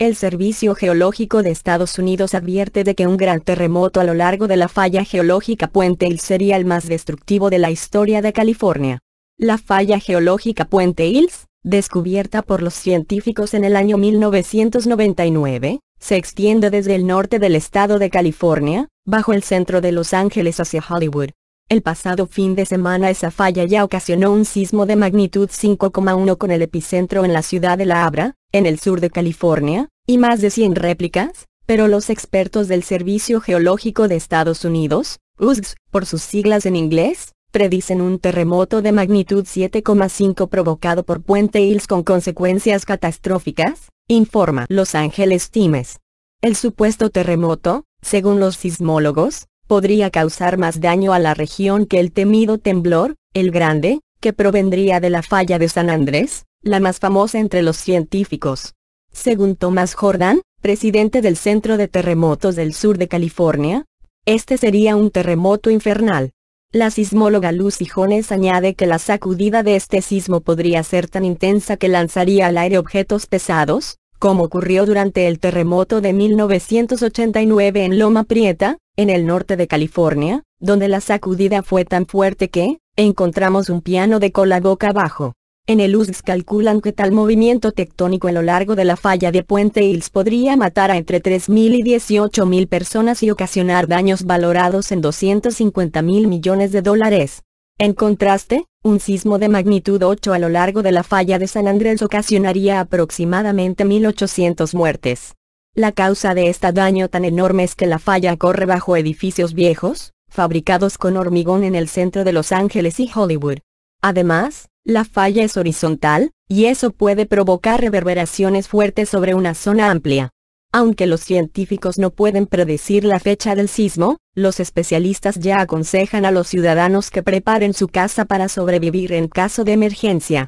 El Servicio Geológico de Estados Unidos advierte de que un gran terremoto a lo largo de la falla geológica Puente Hills sería el más destructivo de la historia de California. La falla geológica Puente Hills, descubierta por los científicos en el año 1999, se extiende desde el norte del estado de California, bajo el centro de Los Ángeles hacia Hollywood, el pasado fin de semana esa falla ya ocasionó un sismo de magnitud 5,1 con el epicentro en la ciudad de La Habra, en el sur de California, y más de 100 réplicas, pero los expertos del Servicio Geológico de Estados Unidos, USGS, por sus siglas en inglés, predicen un terremoto de magnitud 7,5 provocado por Puente Hills con consecuencias catastróficas, informa Los Ángeles Times. El supuesto terremoto, según los sismólogos, podría causar más daño a la región que el temido temblor, el grande, que provendría de la falla de San Andrés, la más famosa entre los científicos. Según Thomas Jordan, presidente del Centro de Terremotos del Sur de California, este sería un terremoto infernal. La sismóloga Lucy Jones añade que la sacudida de este sismo podría ser tan intensa que lanzaría al aire objetos pesados, como ocurrió durante el terremoto de 1989 en Loma Prieta, en el norte de California, donde la sacudida fue tan fuerte que, encontramos un piano de cola boca abajo. En el USGS calculan que tal movimiento tectónico a lo largo de la falla de Puente Hills podría matar a entre 3.000 y 18.000 personas y ocasionar daños valorados en 250.000 millones de dólares. En contraste, un sismo de magnitud 8 a lo largo de la falla de San Andrés ocasionaría aproximadamente 1.800 muertes. La causa de este daño tan enorme es que la falla corre bajo edificios viejos, fabricados con hormigón en el centro de Los Ángeles y Hollywood. Además, la falla es horizontal, y eso puede provocar reverberaciones fuertes sobre una zona amplia. Aunque los científicos no pueden predecir la fecha del sismo, los especialistas ya aconsejan a los ciudadanos que preparen su casa para sobrevivir en caso de emergencia.